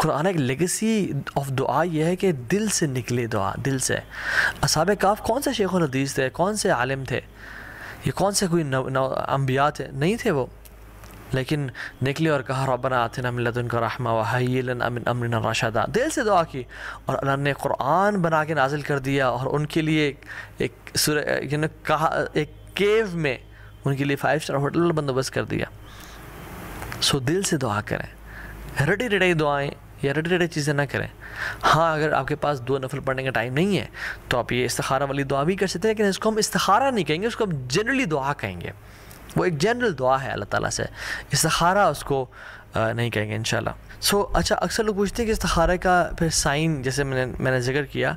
कुरान एक legacy of दुआ यह है कि दिल से निकले दुआ दिल से असाब काफ़ कौन से शेख हदीस थे कौन से आलिम थे ये कौन से कोई अम्बिया थे नहीं थे वो लेकिन निकले और कहा रबना आतिन अमिलदन का रहमा अमिन राशादा दिल से दुआ की और अल्लाह ने कुरान बना के नाजिल कर दिया और उनके लिए एक सुर कहा एक केव में उनके लिए फाइव स्टार होटल बंदोबस्त कर दिया सो दिल से दुआ करें रटी रटी दुआएं या रेडी रेडी चीज़ें ना करें हाँ अगर आपके पास दो नफल पढ़ने का टाइम नहीं है तो आप ये इस्तारा वाली दुआ भी कर सकते हैं लेकिन इसको हम इस्तारा नहीं कहेंगे उसको हम जनरली दुआ कहेंगे वो एक जनरल दुआ है अल्लाह ताला से इस्तारा उसको नहीं कहेंगे इन सो so, अच्छा अक्सर लोग पूछते हैं कि इस्तारे का फिर साइन जैसे मैंने मैंने जिक्र किया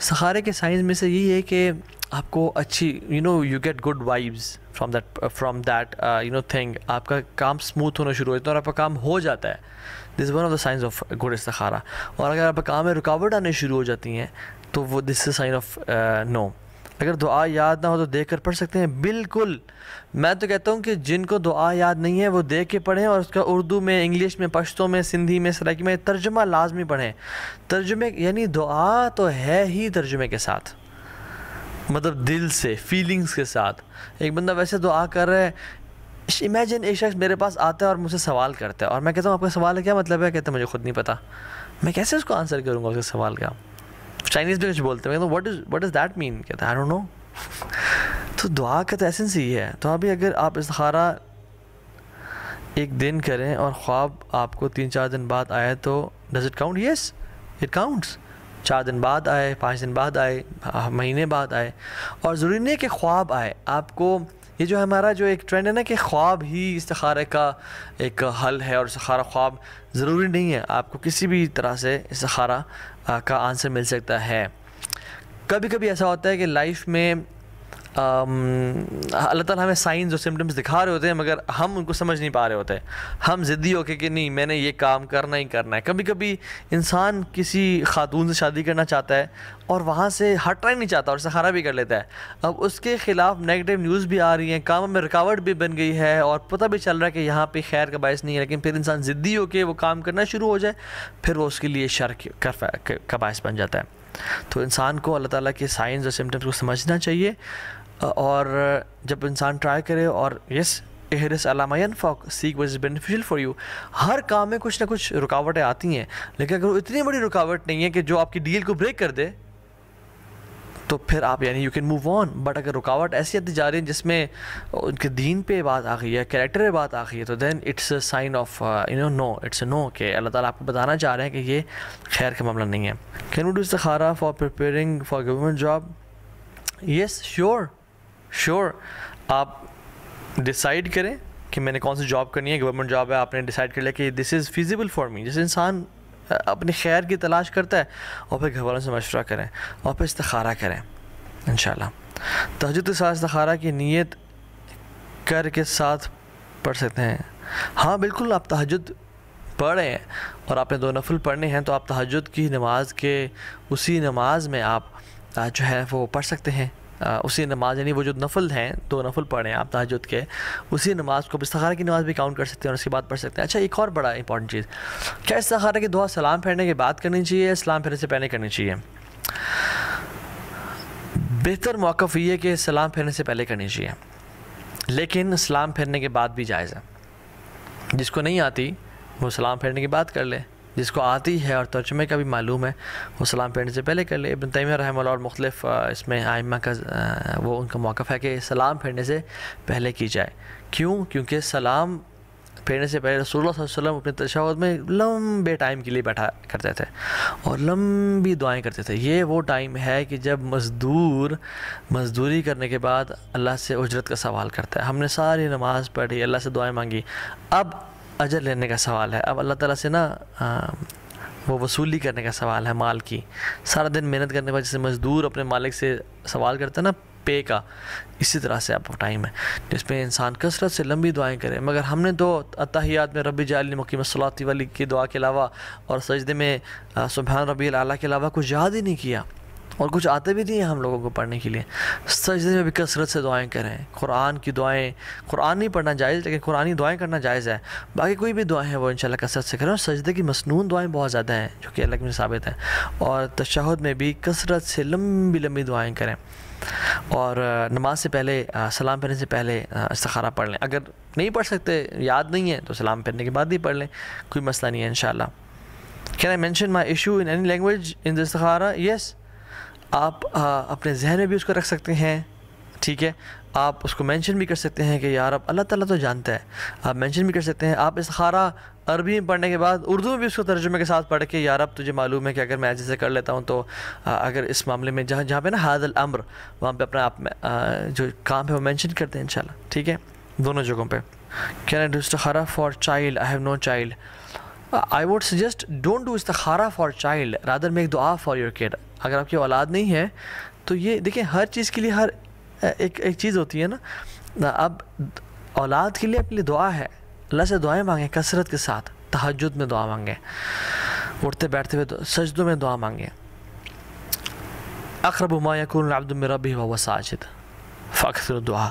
इसहारे के साइन में से यही है कि आपको अच्छी you know you get good vibes from that from that you know thing आपका काम स्मूथ होना शुरू हो जाता है और आपका काम हो जाता है this one of the signs of good इस्तारा और अगर आप काम में रुकावट आने शुरू हो जाती हैं तो वो this is sign of no अगर दुआ याद ना हो तो देख कर पढ़ सकते हैं बिल्कुल मैं तो कहता हूँ कि जिनको दुआ याद नहीं है वो देख के पढ़ें और उसका उर्दू में इंग्लिश में पश्तों में सिंधी में सराकी में तर्जमा लाजमी पढ़ें तर्जुमे यानी दुआ तो है ही तर्जुमे के साथ मतलब दिल से फीलिंग्स के साथ एक बंदा वैसे दुआ कर रहा है इमेजिन एक शख्स मेरे पास आता है और मुझसे सवाल करता है और मैं कहता हूँ आपका सवाल है क्या मतलब है कहते हैं मुझे खुद नहीं पता मैं कैसे उसको आंसर करूँगा उसके सवाल का चाइनीज़ भी कुछ बोलते हैं what is what is that mean कहता हैं आई डोंट नो तो दुआ का तो एसेंस ही है तो अभी अगर आप इस्तारा एक दिन करें और ख्वाब आपको तीन चार दिन बाद आए तो does it count yes it counts चार दिन बाद आए पाँच दिन बाद आए महीने बाद आए और ज़रूरी नहीं कि ख्वाब आए आपको ये जो हमारा जो एक ट्रेंड है ना कि ख्वाब ही इस्तारे का एक हल है और इस्तारा ख्वाब ज़रूरी नहीं है आपको किसी भी तरह से इसखारा का आंसर मिल सकता है कभी कभी ऐसा होता है कि लाइफ में अल्लाह ताला हमें साइंस और सिम्टम्स दिखा रहे होते हैं मगर हम उनको समझ नहीं पा रहे होते हम ज़िद्दी होके कि नहीं मैंने ये काम करना ही करना है कभी कभी इंसान किसी खातून से शादी करना चाहता है और वहाँ से हटना ही नहीं चाहता और सहारा भी कर लेता है अब उसके ख़िलाफ़ नेगेटिव न्यूज़ भी आ रही हैं काम में रुकावट भी बन गई है और पता भी चल रहा है कि यहाँ पर खैर का बायस नहीं है लेकिन फिर इंसान ज़िद्दी होकर वो काम करना शुरू हो जाए फिर वो उसके लिए शर का बायस बन जाता है तो इंसान को अल्लाह ताला के साइंस और सिम्टम्स को समझना चाहिए और जब इंसान ट्राई करे और यस एहरस अलामायन फॉक सीक वज बेनिफिशियल फॉर यू हर काम में कुछ ना कुछ रुकावटें आती हैं लेकिन अगर इतनी बड़ी रुकावट नहीं है कि जो आपकी डील को ब्रेक कर दे तो फिर आप यानी you can move on but अगर रुकावट ऐसी आती जा रही है जिसमें उनके दीन पे बात आ गई है कैरेक्टर पे बात आ गई है तो then it's a sign of you know no it's a no के अल्लाह ताला आपको बताना चाह रहे हैं कि ये खैर का मामला नहीं है कैन यू डू इस्तखारा for preparing for government job yes sure sure sure, आप डिसाइड करें कि मैंने कौन सी जॉब करनी है गवर्नमेंट जॉब है आपने डिसाइड कर लिया कि this is feasible for me जिस इंसान अपने खैर की तलाश करता है और फिर घर वालों से मशवरा करें और फिर इस्तारा करें इन तहजद के साथ इस्तारा की नीयत कर के साथ पढ़ सकते हैं हाँ बिल्कुल आप तहजद पढ़ें और आपने दो नफल पढ़ने हैं तो आप तहजद की नमाज के उसी नमाज में आप जो है वो पढ़ सकते हैं उसी नमाज यानी वो जो नफल हैं दो नफल पढ़ें आप तहजद के उसी नमाज को इस्तारा की नमाज भी काउंट कर सकते हैं और उसके बाद पढ़ सकते हैं अच्छा एक और बड़ा इंपॉर्टेंट चीज़ क्या इस्तारा की दुआ सलाम फेरने के बाद करनी चाहिए सलाम फेरने से पहले करनी चाहिए बेहतर मौक़ ये है कि सलाम फेरने से पहले करनी चाहिए लेकिन सलाम फेरने के बाद भी जायज़ है जिसको नहीं आती वो सलाम फेरने की बात कर ले जिसको आती है और तर्जमे का भी मालूम है वो सलाम फेरने से पहले कर ले इबन तैमिया रहमल और मुख्तलिफ इसमें आइमा का वो उनका मौक़ है कि सलाम फेरने से पहले की जाए क्यों क्योंकि सलाम फेरने से पहले रसूलुल्लाह वसल्लम अपने तशावत में लंबे टाइम के लिए बैठा करते थे और लंबी दुआएं करते थे ये वो टाइम है कि जब मज़दूर मज़दूरी करने के बाद अल्लाह से उजरत का सवाल करता है हमने सारी नमाज़ पढ़ी अल्लाह से दुआएं मांगी अब अजर लेने का सवाल है अब अल्लाह ताला से ना वो वसूली करने का सवाल है माल की सारा दिन मेहनत करने के बाद जैसे मज़दूर अपने मालिक से सवाल करते हैं ना पे का इसी तरह से आप टाइम है जिसमें तो इंसान कसरत से लंबी दुआएं करे मगर हमने तो अतहियात में रबी जाली मकीम सलाती वाली की दुआ के अलावा और सजदे में सुबहान रबी अला के अलावा कुछ याद ही नहीं किया और कुछ आते भी नहीं हैं हम लोगों को पढ़ने के लिए सजदे में भी कसरत से दुआएं करें कुरान की दुआएं कुरान नहीं पढ़ना जायज़ लेकिन कुरानी दुआएं करना जायज़ है बाकी कोई भी दुआएं हैं वो इंशाल्लाह कसरत से करें और सजदे की मसनून दुआएं बहुत ज़्यादा हैं जो कि अलग में साबित हैं और तशहद में भी कसरत से लंबी लंबी दुआएँ करें और नमाज से पहले सलाम पढ़ने से पहले इस्तारा पढ़ लें अगर नहीं पढ़ सकते याद नहीं है तो सलाम पढ़ने के बाद ही पढ़ लें कोई मसला नहीं है इन can I mention my issue in any language in the yes Yes. आप आ, अपने जहन में भी उसको रख सकते हैं ठीक है आप उसको मेंशन भी कर सकते हैं कि यार अब अल्लाह ताला तो जानता है आप मेंशन भी कर सकते हैं आप इस खारा अरबी में पढ़ने के बाद उर्दू में भी उसको तर्जुमे के साथ पढ़ के यार अब तुझे मालूम है कि अगर मैं ऐसे कर लेता हूँ तो आ, अगर इस मामले में जहाँ जहाँ पे ना हादल अम्र वहाँ पे अपना आप आ, जो काम है वो मैंशन करते हैं इन ठीक है दोनों जगहों पर कैन आई डू खारा for child I have no child I would suggest don't do इस्तखारा फॉर चाइल्ड रादर मेक दुआ फॉर योर किड अगर आपकी औलाद नहीं है तो ये देखिए हर चीज़ के लिए हर एक एक चीज़ होती है ना अब औलाद के लिए अपने लिए दुआ है अल्लाह से दुआएं मांगें कसरत के साथ तहजद में दुआ मांगें उठते बैठते हुए सजदों में दुआ मांगें अखरब हुमा यकून अब्दुल रबी हुआ साजिद फ़ख्र दुआ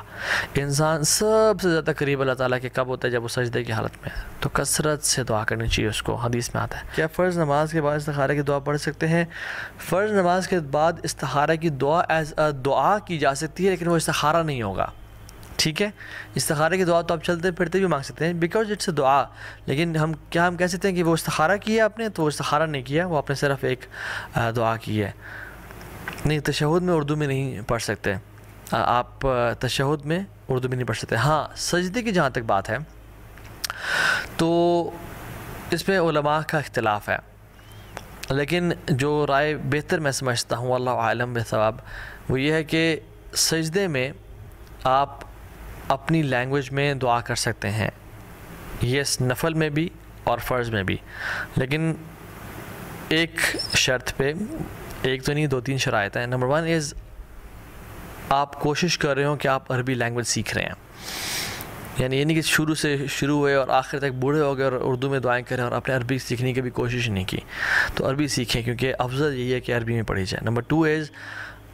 इंसान सबसे ज़्यादा करीब अल्लाह ताला के कब होता है जब वो सजदे की हालत में है तो कसरत से दुआ करनी चाहिए उसको हदीस में आता है क्या फ़र्ज़ नमाज के बाद इस्तारा की दुआ पढ़ सकते हैं फ़र्ज़ नमाज के बाद इस्तारा की दुआ एज दुआ की जा सकती है लेकिन वो इस्तारा नहीं होगा ठीक है इस्तारा की दुआ तो आप चलते फिरते भी मांग सकते हैं बिकॉज इट्स दुआ लेकिन हम क्या हम कह सकते हैं कि वो इस्तारा किया आपने तो वो इस्तारा नहीं किया वो आपने सिर्फ़ एक दुआ की है नहीं तशहद में उर्दू में नहीं पढ़ सकते आप तशहद में उर्दू में नहीं पढ़ सकते हाँ सजदे की जहाँ तक बात है तो इसमें उलमा का अख्तिलाफ़ है लेकिन जो राय बेहतर मैं समझता हूँ अल्लाह आलम बेसवाब वो ये है कि सजदे में आप अपनी लैंग्वेज में दुआ कर सकते हैं यस नफल में भी और फ़र्ज़ में भी लेकिन एक शर्त पे एक तो नहीं दो तीन शराय हैं नंबर वन इज़ आप कोशिश कर रहे हो कि आप अरबी लैंग्वेज सीख रहे हैं यानी ये नहीं कि शुरू से शुरू हुए और आखिर तक बूढ़े हो गए और उर्दू में दुआएं करें और आपने अरबी सीखने की भी कोशिश नहीं की तो अरबी सीखें क्योंकि अफजल यही है कि अरबी में पढ़ी जाए नंबर टू इज़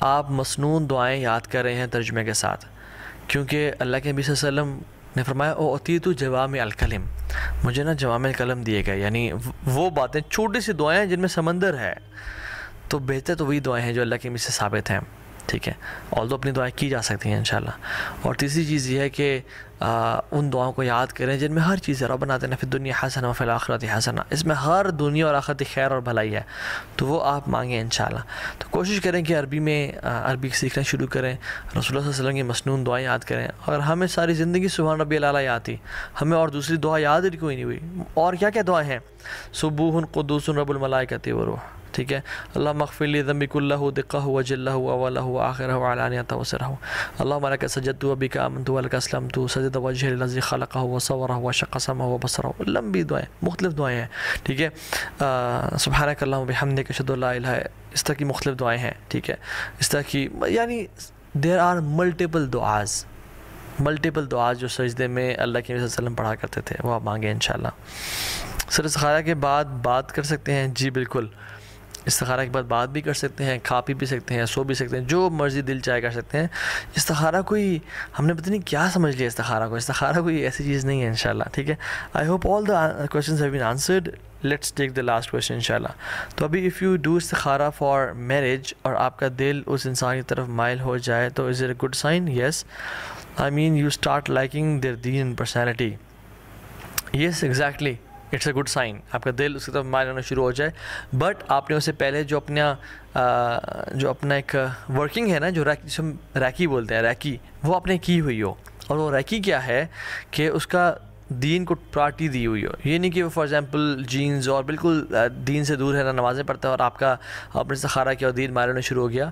आप मसनून दुआएं याद कर रहे हैं तर्जमे के साथ क्योंकि अल्लाह के नबी वसम ने फरमाया ओ अतीतु जवाम अलकलम मुझे ना जवाम कलम दिए गए यानी वो बातें छोटी सी दुआएँ जिनमें समंदर है तो बेहतर तो वही दुआएँ हैं जो अल्लाह के नबी से साबित हैं ठीक है ऑल तो अपनी दुआएं की जा सकती हैं इन और तीसरी चीज़ ये है कि आ, उन दुआओं को याद करें जिनमें हर चीज़ रब बनाते फिर दुनिया हसन व फिर आखरत हसना इसमें हर दुनिया और आखरत खैर और भलाई है तो वो आप मांगें इन तो कोशिश करें कि अरबी में अरबी सीखना शुरू करें रसोल्ला वसलम की मसनून दुआएँ याद करें और हमें सारी ज़िंदगी सुबह रबी लाला याद थी हमें और दूसरी दुआ याद ही कोई नहीं हुई और क्या क्या दुआएँ हैं सुबूहन कुदूसन रबुलमलाइकत वो ठीक है अल्लाह मखफिली ज़म्बिकुल्ला दिक्का हुआ जल्ला हुआ वाला हुआ आखिर हुआ अलानियत वसर हो अल्लाह हमारा का सजद तो अभी का अमन तो अल का असलम तो सजद वजह लजी खलक सवर हुआ शकसम हुआ बसर हो लंबी दुआएँ मुख्तफ दुआएँ हैं ठीक है सुबहाना हमद के शदुल्ला इस तरह की मुख्तफ दुआएँ हैं ठीक है इस तरह की यानी देर आर मल्टीपल दुआज़ मल्टीपल दुआज जो सजदे में अल्लाह के वसलम पढ़ा करते थे वह आप मांगे इन सर इस के बाद बात कर सकते हैं जी बिल्कुल इसतखारा के बाद बात भी कर सकते हैं खा पी भी सकते हैं सो भी सकते हैं जो मर्ज़ी दिल चाहे कर सकते हैं इस्तारा कोई हमने पता नहीं क्या समझ लिया इस्तारा को इस्तारा कोई ऐसी चीज़ नहीं है इंशाल्लाह ठीक है I hope all the question have been answered let's take the last question इंशाल्लाह तो अभी इफ़ यू डू इस्तारा फॉर मैरिज और आपका दिल उस इंसान की तरफ माइल हो जाए तो is it a good sign yes I mean you start liking their दीन personality yes exactly it's a good sign आपका दिल उसकी तरफ मार होना शुरू हो जाए बट आपने उससे पहले जो अपना जो अपना एक वर्किंग है ना जो रैकी जिसमें हम रैकी बोलते हैं रैकी वो आपने की हुई हो और वो रैकी क्या है कि उसका दीन को प्रार्टी दी हुई हो ये नहीं कि वो फॉर एग्जांपल जीन्स और बिल्कुल दीन से दूर है ना नमाज़ें पढ़ता है और आपका आपने सहारा किया और दीन मारना शुरू हो गया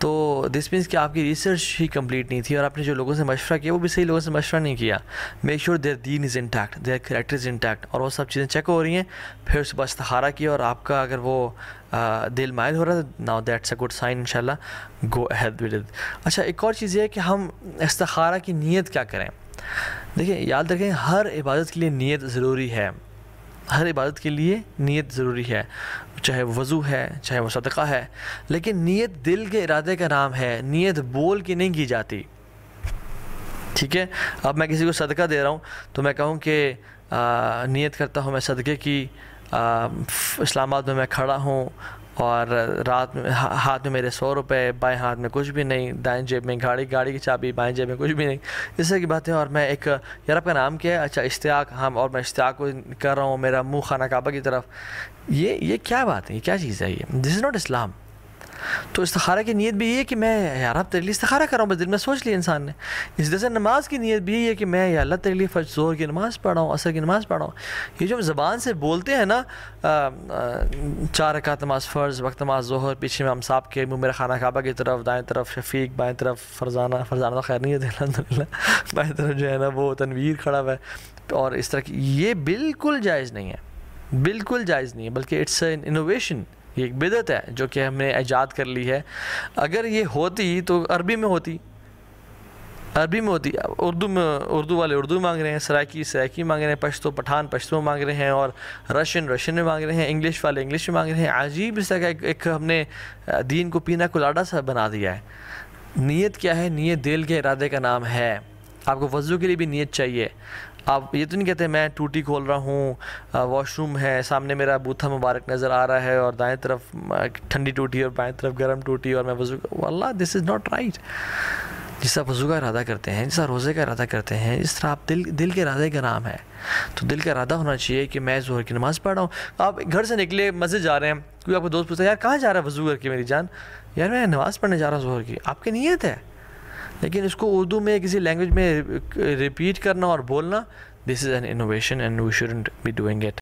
तो दिस मीन्स कि आपकी रिसर्च ही कंप्लीट नहीं थी और आपने जो लोगों से मशवरा किया वो भी सही लोगों से मशवरा नहीं किया मेक श्योर देर दीन is intact their character is intact और वो सब चीज़ें चेक हो रही हैं फिर उस बस सहारा किया और आपका अगर वो दिल मायल हो रहा था now that's a good sign in go ahead with अच्छा एक और चीज़ ये है कि हम इस्तारा की नीयत क्या करें देखिए याद रखें हर इबादत के लिए नीयत ज़रूरी है हर इबादत के लिए नीयत ज़रूरी है चाहे वज़ू है चाहे वो सदका है लेकिन नीयत दिल के इरादे का नाम है नीयत बोल के नहीं की जाती ठीक है अब मैं किसी को सदका दे रहा हूँ तो मैं कहूँ कि नीयत करता हूँ मैं सदक़े की इस्लामाबाद में मैं खड़ा हूँ और रात में हाथ में मेरे सौ रुपये बाएं हाथ में कुछ भी नहीं दाएं जेब में गाड़ी गाड़ी की चाबी बाएं जेब में कुछ भी नहीं इस तरह की बातें और मैं एक यार आपका नाम क्या है अच्छा इश्तियाक हम और मैं इश्तियाक कर रहा हूँ मेरा मुँह खाना काबा की तरफ ये ये क्या बात है ये क्या चीज़ है ये दिस इज़ नॉट इस्लाम तो इस्तारा की नीयत भी ये कि मैं यार अब तेरे लिए इस्तारा कर रहा हूँ बस दिल में सोच लिया इंसान ने इस तरह से नमाज की नीयत भी ये है कि मैं या अल्लाह तेरे लिए फर्ज जोर की नमाज़ पढ़ाऊँ हूँ असर की नमाज़ पढ़ाऊँ हूँ ये जो हम ज़बान से बोलते हैं ना चार रकात नमाज फ़र्ज़ वक्त नमाज जहर पीछे में हम साहब के मुँह मेरा खाना खाबा की तरफ दाएँ तरफ शफीक बाएँ तरफ फरजाना फरजाना तो खैर नहीं है अलहमदिल्ला बाएँ तरफ जो है ना वो तनवीर खड़ा हुआ है और इस तरह की ये बिल्कुल जायज़ नहीं है बिल्कुल जायज़ नहीं है बल्कि इट्स एन इनोवेशन ये एक बिदत है जो कि हमने ईजाद कर ली है अगर ये होती तो अरबी में होती अरबी में होती उर्दू में उर्दू वाले उर्दू मांग रहे हैं सराकी सराकी मांग रहे हैं पश्तो पठान पश्तो मांग रहे हैं और रशियन रशियन में मांग रहे हैं इंग्लिश वाले इंग्लिश में मांग रहे हैं अजीब इस तरह का एक, एक हमने दीन को पीना कुलाडा सा बना दिया है नीयत क्या है नीयत दिल के इरादे का नाम है आपको वज़ू के लिए भी नीयत चाहिए आप ये तो नहीं कहते मैं टूटी खोल रहा हूँ वॉशरूम है सामने मेरा बूथा मुबारक नज़र आ रहा है और दाएं तरफ ठंडी टूटी और बाएं तरफ गर्म टूटी और मैं वजू अल्लाह दिस इज़ नॉट राइट जिस तरह वजू का इरादा करते हैं जिस तरह रोज़े का इरादा करते हैं इस तरह आप दिल दिल के इरादे का नाम है तो दिल का इरादा होना चाहिए कि मैं जोहर की नमाज़ पढ़ रहा हूँ आप घर से निकले मज़े जा रहे हैं क्योंकि आपको दोस्त पूछता है यार कहाँ जा रहा है वजू करके मेरी जान यार मैं नमाज़ पढ़ने जा रहा हूँ जोहर की आपकी नीयत है लेकिन इसको उर्दू में किसी लैंग्वेज में रिपीट करना और बोलना this is an innovation and we shouldn't be doing it